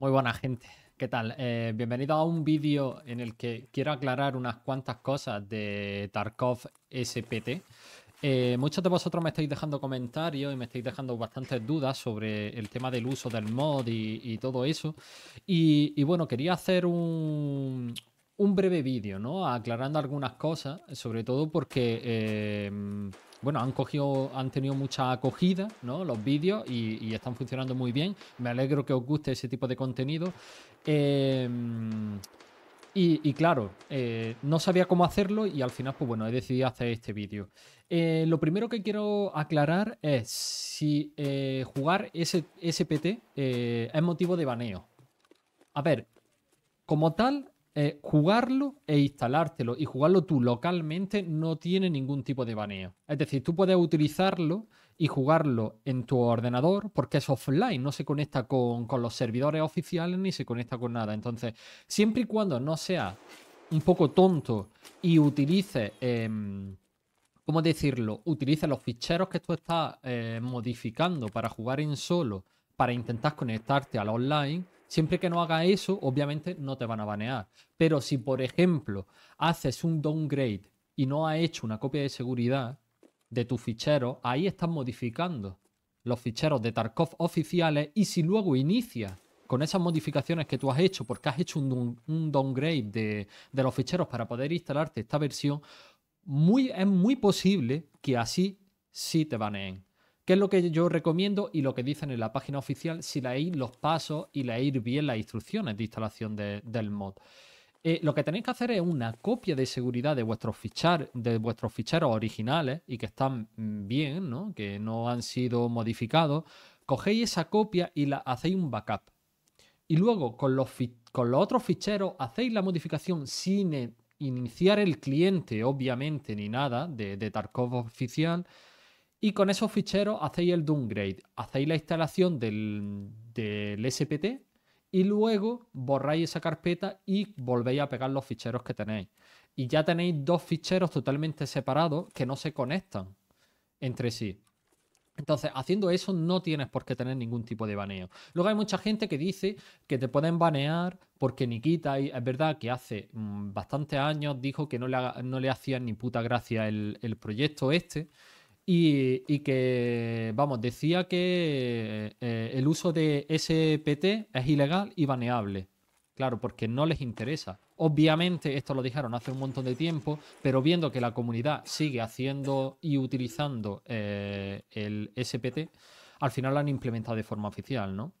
Muy buena gente, ¿qué tal? Eh, bienvenido a un vídeo en el que quiero aclarar unas cuantas cosas de Tarkov SPT. Eh, muchos de vosotros me estáis dejando comentarios y me estáis dejando bastantes dudas sobre el tema del uso del mod y, todo eso. Y, bueno, quería hacer un, breve vídeo, ¿no? Aclarando algunas cosas, sobre todo porque... Eh, bueno, han cogido, han tenido mucha acogida, ¿no? Los vídeos y, están funcionando muy bien. Me alegro que os guste ese tipo de contenido. Eh, y, claro, eh, no sabía cómo hacerlo y al final, pues bueno, he decidido hacer este vídeo. Eh, lo primero que quiero aclarar es si jugar ese SPT es motivo de baneo. A ver, como tal, eh, jugarlo e instalártelo y jugarlo tú localmente no tiene ningún tipo de baneo. Es decir, tú puedes utilizarlo y jugarlo en tu ordenador porque es offline, no se conecta con, los servidores oficiales ni se conecta con nada. Entonces, siempre y cuando no sea un poco tonto y utilice, em, ¿cómo decirlo? Utilice los ficheros que tú estás eh, modificando para jugar en solo, para intentar conectarte al online Siempre que no haga eso, obviamente no te van a banear. Pero si, por ejemplo, haces un downgrade y no has hecho una copia de seguridad de tu fichero, ahí estás modificando los ficheros de Tarkov oficiales y si luego inicia con esas modificaciones que tú has hecho, porque has hecho un, downgrade de, los ficheros para poder instalarte esta versión, es muy posible que así sí te baneen. ¿Qué es lo que yo recomiendo y lo que dicen en la página oficial si leéis los pasos y leéis bien las instrucciones de instalación del mod? Eh, lo que tenéis que hacer es una copia de seguridad de vuestros, fichar, de vuestros ficheros originales y que están bien, que no han sido modificados. Cogéis esa copia y la hacéis un backup. Y luego con los, otros ficheros hacéis la modificación sin e, iniciar el cliente, obviamente, ni nada de, de Tarkov oficial y con esos ficheros hacéis el downgrade, hacéis la instalación del, del SPT y luego borráis esa carpeta y volvéis a pegar los ficheros que tenéis. Y ya tenéis dos ficheros totalmente separados que no se conectan entre sí. Entonces, haciendo eso no tienes por qué tener ningún tipo de baneo. Luego hay mucha gente que dice que te pueden banear porque Nikita, es verdad que hace mm, bastantes años dijo que no le, ni puta gracia el, el proyecto este y, que, vamos, decía que eh, el uso de SPT es ilegal y baneable. Claro, porque no les interesa. Obviamente, esto lo dijeron hace un montón de tiempo, pero viendo que la comunidad sigue haciendo y utilizando eh, el SPT, al final lo han implementado de forma oficial, ¿no?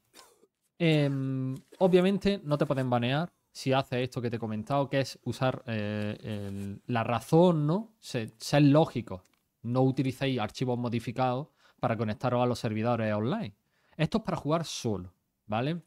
Em, obviamente no te pueden banear si haces esto que te he comentado, que es usar eh, la razón, ¿no? ser lógico no utilicéis archivos modificados para conectaros a los servidores online. Esto es para jugar solo, ¿vale?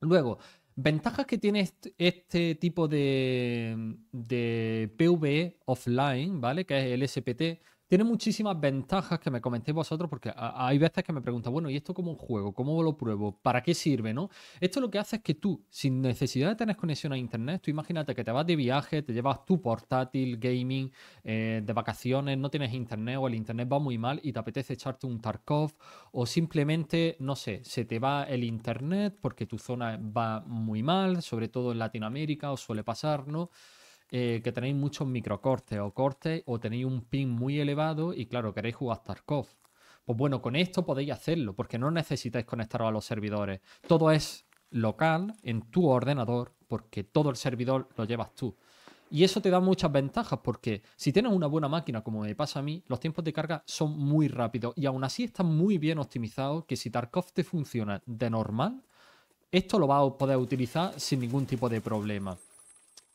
Luego, ventajas que tiene este, tipo de, de PVE offline, ¿vale? Que es el SPT, tiene muchísimas ventajas que me comentéis vosotros, porque hay veces que me preguntan, bueno, ¿y esto como un juego? ¿Cómo lo pruebo? ¿Para qué sirve? ¿No? Esto lo que hace es que tú, sin necesidad de tener conexión a internet, tú imagínate que te vas de viaje, te llevas tu portátil, gaming, eh, de vacaciones, no tienes internet o el internet va muy mal y te apetece echarte un Tarkov, o simplemente, no sé, se te va el internet porque tu zona va muy mal, sobre todo en Latinoamérica, o suele pasar, ¿no? Eh, que tenéis muchos microcortes o cortes o tenéis un pin muy elevado y claro, queréis jugar Tarkov. Pues bueno, con esto podéis hacerlo porque no necesitáis conectaros a los servidores. Todo es local en tu ordenador porque todo el servidor lo llevas tú. Y eso te da muchas ventajas porque si tienes una buena máquina, como me pasa a mí, los tiempos de carga son muy rápidos y aún así está muy bien optimizado, que si Tarkov te funciona de normal, esto lo vas a poder utilizar sin ningún tipo de problema.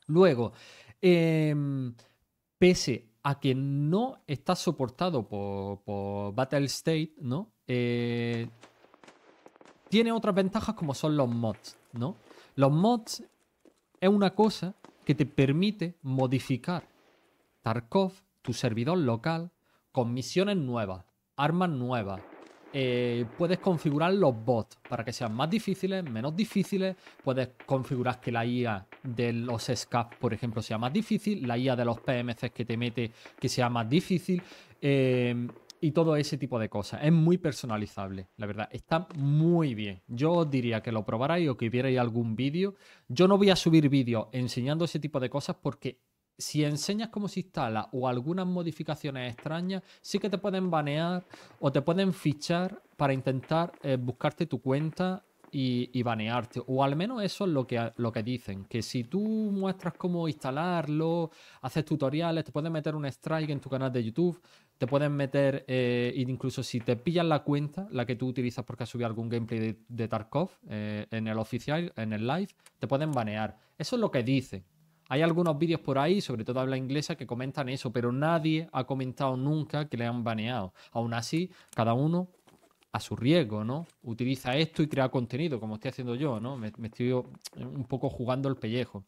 Luego, Em, pese a que no está soportado por, Battlestate Battle State, ¿no? Eh, tiene otras ventajas como son los mods, ¿no? Los mods es una cosa que te permite modificar Tarkov, tu servidor local, con misiones nuevas, armas nuevas. Eh, puedes configurar los bots para que sean más difíciles, menos difíciles. Puedes configurar que la IA de los SCAP, por ejemplo, sea más difícil, la IA de los PMCs que te mete que sea más difícil. Eh, y todo ese tipo de cosas. Es muy personalizable, la verdad. Está muy bien. Yo os diría que lo probarais o que vierais algún vídeo. Yo no voy a subir vídeos enseñando ese tipo de cosas porque si enseñas cómo se instala o algunas modificaciones extrañas, sí que te pueden banear o te pueden fichar para intentar eh, buscarte tu cuenta y, banearte. O al menos eso es lo que, lo que dicen. Que si tú muestras cómo instalarlo, haces tutoriales, te pueden meter un strike en tu canal de YouTube, te pueden meter, eh, incluso si te pillan la cuenta, la que tú utilizas porque has subido algún gameplay de, Tarkov eh, en el oficial, en el live, te pueden banear. Eso es lo que dicen. Hay algunos vídeos por ahí, sobre todo habla inglesa, que comentan eso, pero nadie ha comentado nunca que le han baneado. Aún así, cada uno a su riesgo, ¿no? Utiliza esto y crea contenido, como estoy haciendo yo, ¿no? Me, estoy un poco jugando el pellejo.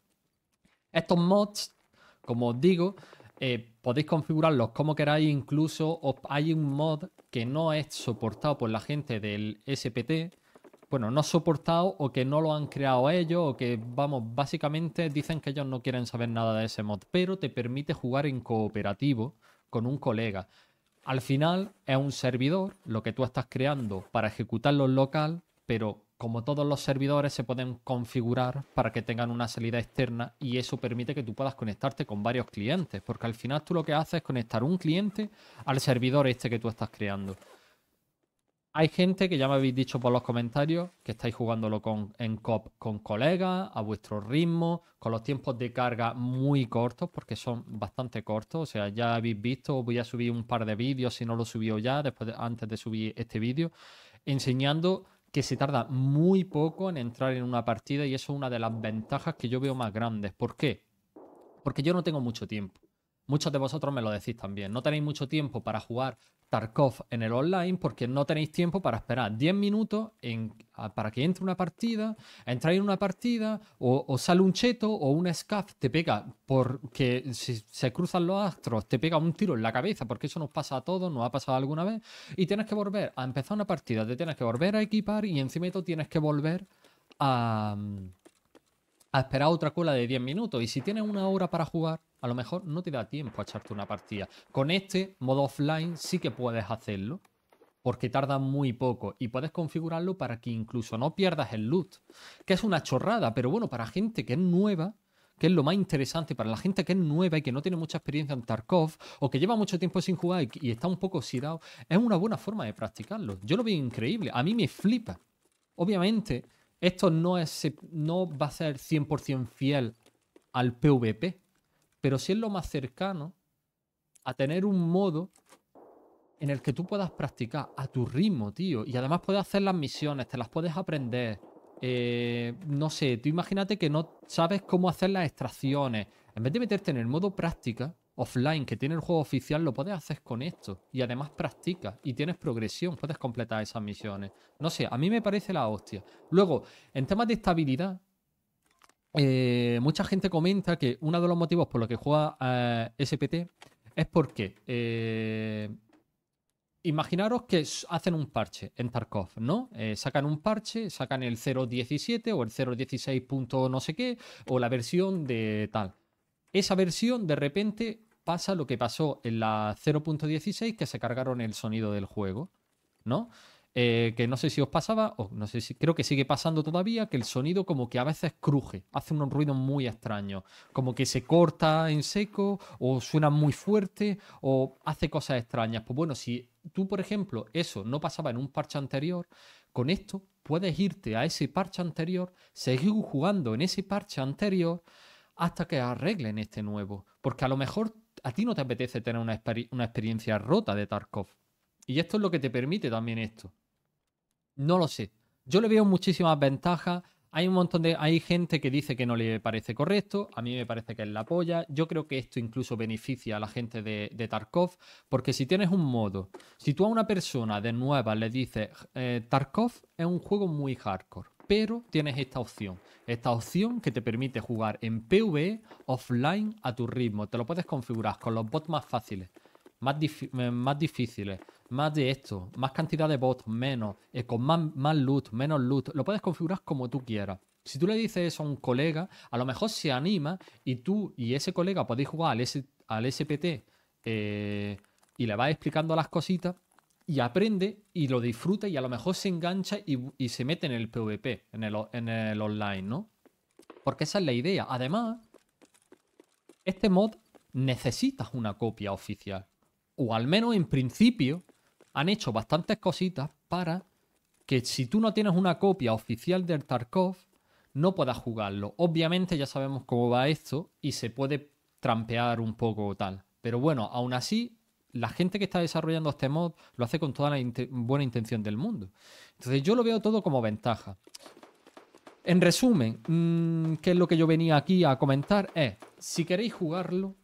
Estos mods, como os digo, eh, podéis configurarlos como queráis, incluso hay un mod que no es soportado por la gente del SPT, bueno, no soportado o que no lo han creado ellos o que, vamos, básicamente dicen que ellos no quieren saber nada de ese mod, pero te permite jugar en cooperativo con un colega. Al final es un servidor, lo que tú estás creando para ejecutarlo en local, pero como todos los servidores se pueden configurar para que tengan una salida externa y eso permite que tú puedas conectarte con varios clientes, porque al final tú lo que haces es conectar un cliente al servidor este que tú estás creando. Hay gente que ya me habéis dicho por los comentarios que estáis jugándolo con, en COP con colegas, a vuestro ritmo, con los tiempos de carga muy cortos, porque son bastante cortos. O sea, ya habéis visto, voy a subir un par de vídeos, si no lo subió ya, después antes de subir este vídeo, enseñando que se tarda muy poco en entrar en una partida y eso es una de las ventajas que yo veo más grandes. ¿Por qué? Porque yo no tengo mucho tiempo. Muchos de vosotros me lo decís también. No tenéis mucho tiempo para jugar Tarkov en el online porque no tenéis tiempo para esperar 10 minutos para que entre una partida, entráis en una partida o, sale un cheto o un scaf te pega porque si se cruzan los astros te pega un tiro en la cabeza porque eso nos pasa a todos, nos ha pasado alguna vez y tienes que volver a empezar una partida, te tienes que volver a equipar y encima tienes que volver a a esperar otra cola de 10 minutos. Y si tienes una hora para jugar, a lo mejor no te da tiempo a echarte una partida. Con este modo offline sí que puedes hacerlo, porque tarda muy poco y puedes configurarlo para que incluso no pierdas el loot, que es una chorrada, pero bueno, para gente que es nueva, que es lo más interesante para la gente que es nueva y que no tiene mucha experiencia en Tarkov o que lleva mucho tiempo sin jugar y, está un poco oxidado, es una buena forma de practicarlo. Yo lo veo increíble, a mí me flipa. Obviamente, esto no, va a ser 100% fiel al PvP, pero sí es lo más cercano a tener un modo en el que tú puedas practicar a tu ritmo, tío. Y además puedes hacer las misiones, te las puedes aprender. Eh, no sé, tú imagínate que no sabes cómo hacer las extracciones. En vez de meterte en el modo práctica, offline que tiene el juego oficial lo puedes hacer con esto. Y además practicas y tienes progresión, puedes completar esas misiones. No sé, a mí me parece la hostia. Luego, en temas de estabilidad, eh, mucha gente comenta que uno de los motivos por los que juega eh, SPT es porque... Eh, imaginaros que hacen un parche en Tarkov, ¿no? sacan un parche, sacan el 0.17 o el 0.16. no sé qué, o la versión de tal. Esa versión de repente pasa lo que pasó en la 0.16, que se cargaron el sonido del juego, ¿no? Eh, que no sé si os pasaba, o no sé si creo que sigue pasando todavía, que el sonido como que a veces cruje, hace unos ruidos muy extraños, como que se corta en seco, o suena muy fuerte, o hace cosas extrañas. Pues bueno, si tú, por ejemplo, eso no pasaba en un parche anterior, con esto puedes irte a ese parche anterior, seguir jugando en ese parche anterior hasta que arreglen este nuevo, porque a lo mejor a ti no te apetece tener una, experiencia rota de Tarkov. Y esto es lo que te permite también esto. No lo sé. Yo le veo muchísimas ventajas. Hay un montón de. Hay gente que dice que no le parece correcto. A mí me parece que es la polla. Yo creo que esto incluso beneficia a la gente de, Tarkov. Porque si tienes un modo, si tú a una persona de nueva le dices eh, Tarkov es un juego muy hardcore pero tienes esta opción. Esta opción que te permite jugar en PvE offline a tu ritmo. Te lo puedes configurar con los bots más fáciles, más, eh, difíciles, más de esto, más cantidad de bots, menos, eh, con más, loot, menos loot. Lo puedes configurar como tú quieras. Si tú le dices eso a un colega, a lo mejor se anima y tú y ese colega podéis jugar al, SPT eh, y le vas explicando las cositas y aprende y lo disfruta y a lo mejor se engancha y, se mete en el PvP, en el, online, ¿no? Porque esa es la idea. Además, este mod necesitas una copia oficial. O al menos en principio han hecho bastantes cositas para que si tú no tienes una copia oficial del Tarkov, no puedas jugarlo. Obviamente ya sabemos cómo va esto y se puede trampear un poco o tal. Pero bueno, aún así la gente que está desarrollando este mod lo hace con toda la buena intención del mundo. Entonces yo lo veo todo como ventaja. En resumen, Que mm, ¿qué es lo que yo venía aquí a comentar? Es, si queréis jugarlo,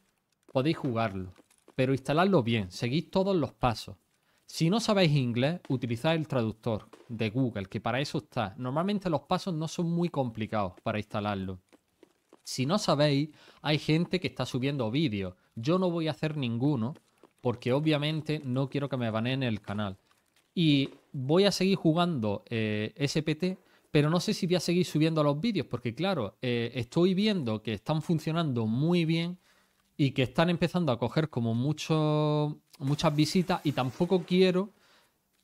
podéis jugarlo, pero instaladlo bien, seguid todos los pasos. Si no sabéis inglés, utilizad el traductor de Google, que para eso está. Normalmente los pasos no son muy complicados para instalarlo. Si no sabéis, hay gente que está subiendo vídeos. Yo no voy a hacer ninguno porque obviamente no quiero que me baneen el canal. Y voy a seguir jugando eh, SPT, pero no sé si voy a seguir subiendo los vídeos, porque claro, eh, estoy viendo que están funcionando muy bien y que están empezando a coger como muchas visitas y tampoco quiero...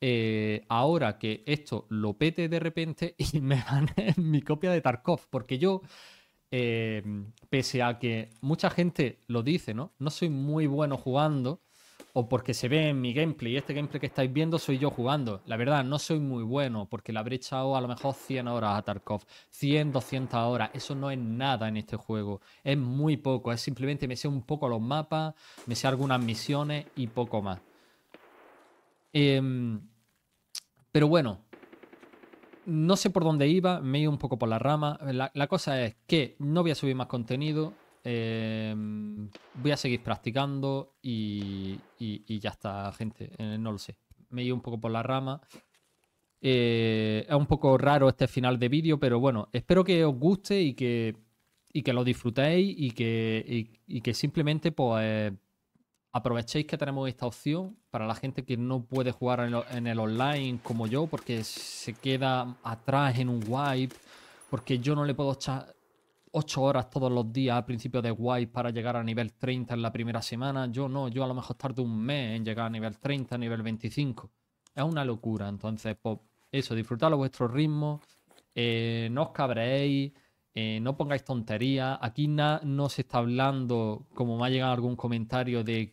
Eh, ahora que esto lo pete de repente y me banen mi copia de Tarkov, porque yo, pese a que mucha gente lo dice, ¿no? No soy muy bueno jugando, o porque se ve en mi gameplay. Este gameplay que estáis viendo soy yo jugando. La verdad, no soy muy bueno porque le habré echado a lo mejor 100 horas a Tarkov. 100, 200 horas. Eso no es nada en este juego. Es muy poco. Es simplemente me sé un poco los mapas, me sé algunas misiones y poco más. Em, pero bueno, no sé por dónde iba, me he ido un poco por la rama. La, la cosa es que no voy a subir más contenido Em, voy a seguir practicando y, ya está, gente. Eh, no lo sé. Me he ido un poco por la rama. Eh, es un poco raro este final de vídeo, pero bueno, espero que os guste y que, que lo disfrutéis y que, que simplemente pues, aprovechéis que tenemos esta opción para la gente que no puede jugar en, en el online como yo porque se queda atrás en un wipe, porque yo no le puedo echar 8 horas todos los días al principio de White para llegar a nivel 30 en la primera semana. Yo no, yo a lo mejor tardo un mes en llegar a nivel 30, a nivel 25. Es una locura. Entonces, pues eso, disfrutadlo a vuestro ritmo, eh, no os cabréis. Eh, no pongáis tonterías. Aquí no se está hablando, como me ha llegado algún comentario, de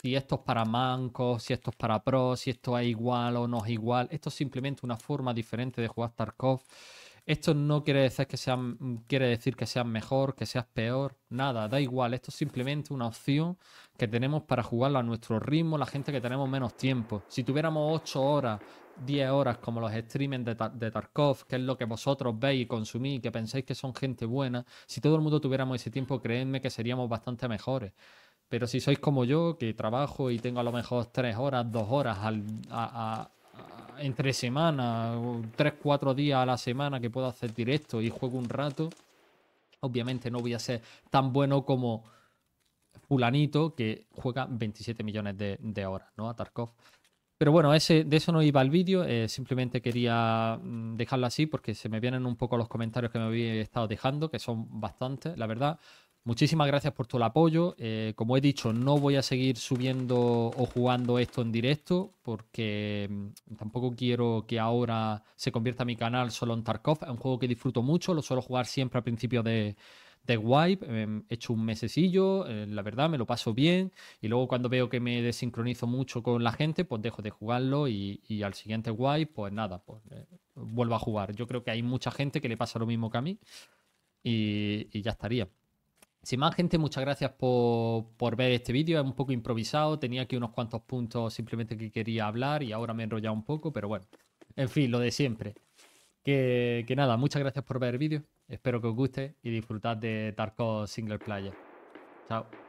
si esto es para mancos, si esto es para pros, si esto es igual o no es igual. Esto es simplemente una forma diferente de jugar StarCraft esto no quiere decir que seas, quiere decir que seas mejor, que seas peor, nada, da igual. Esto es simplemente una opción que tenemos para jugarlo a nuestro ritmo, la gente que tenemos menos tiempo. Si tuviéramos 8 horas, 10 horas, como los streamers de, Tarkov, que es lo que vosotros veis y consumís, que pensáis que son gente buena, si todo el mundo tuviéramos ese tiempo, creedme que seríamos bastante mejores. Pero si sois como yo, que trabajo y tengo a lo mejor 3 horas, 2 horas al, a entre semana, 3-4 días a la semana que puedo hacer directo y juego un rato. Obviamente no voy a ser tan bueno como fulanito que juega 27 millones de, horas, ¿no? A Tarkov. Pero bueno, ese, de eso no iba el vídeo, eh, simplemente quería mm, dejarlo así porque se me vienen un poco los comentarios que me había estado dejando, que son bastantes, la verdad. Muchísimas gracias por todo el apoyo. Eh, como he dicho, no voy a seguir subiendo o jugando esto en directo porque mm, tampoco quiero que ahora se convierta mi canal solo en Tarkov. Es un juego que disfruto mucho, lo suelo jugar siempre al principio de, Wipe. Em, he hecho un mesecillo, eh, la verdad, me lo paso bien. Y luego cuando veo que me desincronizo mucho con la gente, pues dejo de jugarlo y, al siguiente Wipe, pues nada, pues, eh, vuelvo a jugar. Yo creo que hay mucha gente que le pasa lo mismo que a mí y ya estaría. Sin más, gente, muchas gracias por, ver este vídeo. Es un poco improvisado. Tenía aquí unos cuantos puntos simplemente que quería hablar y ahora me he enrollado un poco, pero bueno. En fin, lo de siempre. Que, nada, muchas gracias por ver el vídeo. Espero que os guste y disfrutad de Tarkov Single Player. Chao.